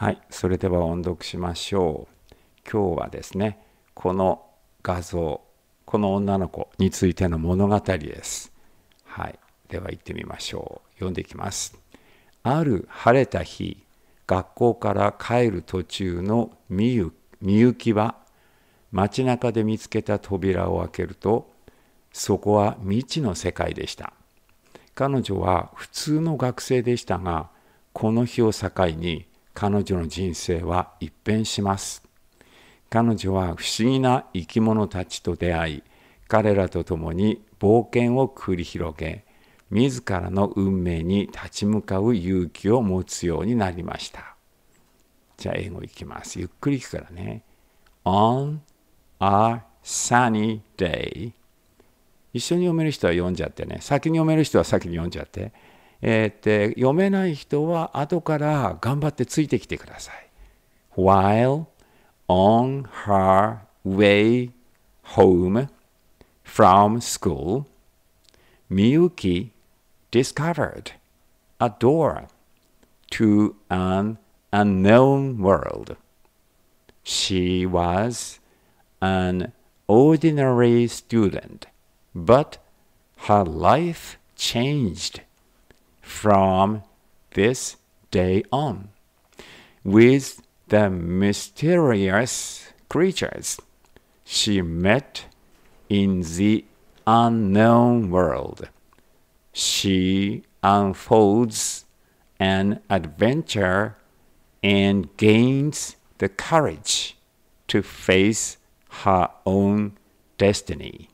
はい、それでは音読しましょう。今日はですね、この画像、この女の子についての物語です。はい、では行ってみましょう。読んでいきます。ある晴れた日、学校から帰る途中のみゆみゆきは、街中で見つけた扉を開けると、そこは未知の世界でした。彼女は普通の学生でしたが、この日を境に、彼女の人生は一変します。彼女は不思議な生き物たちと出会い、彼らと共に冒険を繰り広げ、自らの運命に立ち向かう勇気を持つようになりました。じゃあ英語いきます。ゆっくり聞くからね。On a sunny day 一緒に読める人は読んじゃってね。先に読める人は先に読んじゃって。えー、って読めない人は後から頑張ってついてきてください。While on her way home from school, Miyuki discovered a door to an unknown world. She was an ordinary student, but her life changed from this day on with the mysterious creatures she met in the unknown world. She unfolds an adventure and gains the courage to face her own destiny.